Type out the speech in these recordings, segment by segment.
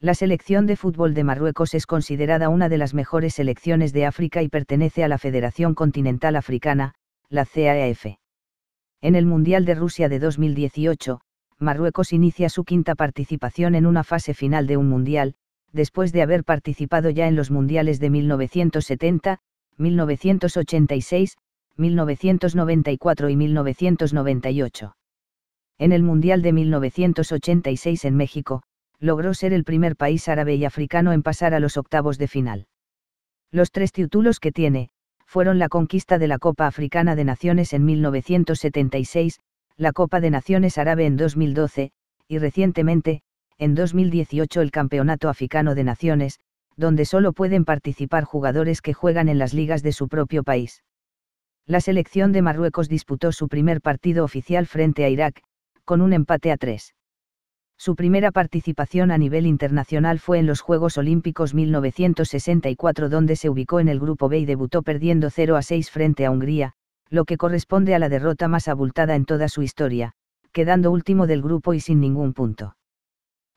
La selección de fútbol de Marruecos es considerada una de las mejores selecciones de África y pertenece a la Federación Continental Africana, la CAF. En el Mundial de Rusia de 2018, Marruecos inicia su quinta participación en una fase final de un Mundial, después de haber participado ya en los mundiales de 1970, 1986, 1994 y 1998. En el Mundial de 1986 en México, logró ser el primer país árabe y africano en pasar a los octavos de final. Los tres títulos que tiene, fueron la conquista de la Copa Africana de Naciones en 1976, la Copa de Naciones Árabe en 2012, y recientemente, en 2018 el Campeonato Africano de Naciones, donde solo pueden participar jugadores que juegan en las ligas de su propio país. La selección de Marruecos disputó su primer partido oficial frente a Irak, con un empate a tres. Su primera participación a nivel internacional fue en los Juegos Olímpicos 1964 donde se ubicó en el Grupo B y debutó perdiendo 0 a 6 frente a Hungría, lo que corresponde a la derrota más abultada en toda su historia, quedando último del grupo y sin ningún punto.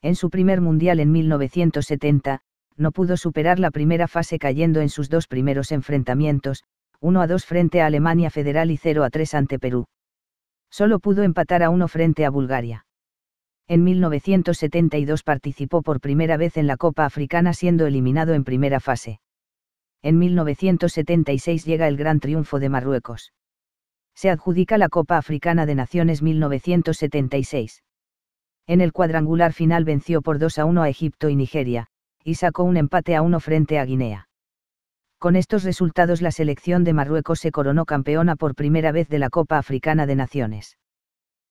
En su primer mundial en 1970, no pudo superar la primera fase cayendo en sus dos primeros enfrentamientos, 1 a 2 frente a Alemania Federal y 0 a 3 ante Perú. Solo pudo empatar a 1 frente a Bulgaria. En 1972 participó por primera vez en la Copa Africana siendo eliminado en primera fase. En 1976 llega el gran triunfo de Marruecos. Se adjudica la Copa Africana de Naciones 1976. En el cuadrangular final venció por 2 a 1 a Egipto y Nigeria, y sacó un empate a 1 frente a Guinea. Con estos resultados la selección de Marruecos se coronó campeona por primera vez de la Copa Africana de Naciones.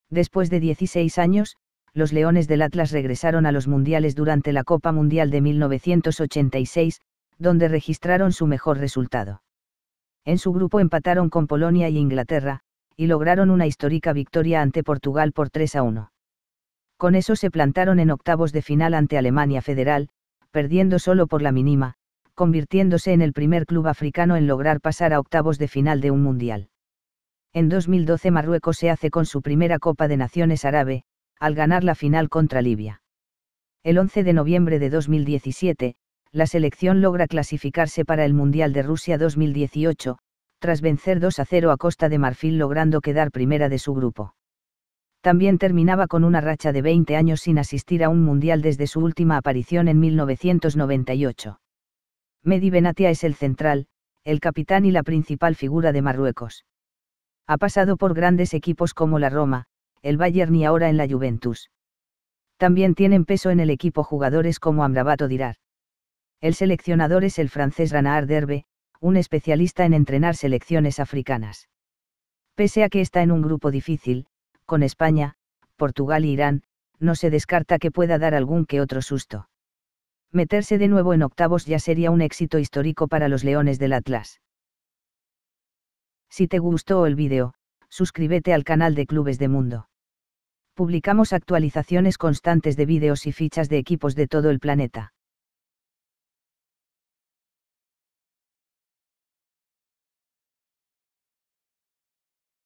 Después de 16 años, los Leones del Atlas regresaron a los Mundiales durante la Copa Mundial de 1986, donde registraron su mejor resultado. En su grupo empataron con Polonia y Inglaterra, y lograron una histórica victoria ante Portugal por 3 a 1. Con eso se plantaron en octavos de final ante Alemania Federal, perdiendo solo por la mínima, convirtiéndose en el primer club africano en lograr pasar a octavos de final de un mundial. En 2012 Marruecos se hace con su primera Copa de Naciones Árabe, al ganar la final contra Libia. El 11 de noviembre de 2017, la selección logra clasificarse para el Mundial de Rusia 2018, tras vencer 2 a 0 a Costa de Marfil logrando quedar primera de su grupo también terminaba con una racha de 20 años sin asistir a un mundial desde su última aparición en 1998. Medi Benatia es el central, el capitán y la principal figura de Marruecos. Ha pasado por grandes equipos como la Roma, el Bayern y ahora en la Juventus. También tienen peso en el equipo jugadores como Amrabat Dirar. El seleccionador es el francés Ranaar Derbe, un especialista en entrenar selecciones africanas. Pese a que está en un grupo difícil, con España, Portugal e Irán, no se descarta que pueda dar algún que otro susto. Meterse de nuevo en octavos ya sería un éxito histórico para los Leones del Atlas. Si te gustó el vídeo, suscríbete al canal de Clubes de Mundo. Publicamos actualizaciones constantes de vídeos y fichas de equipos de todo el planeta.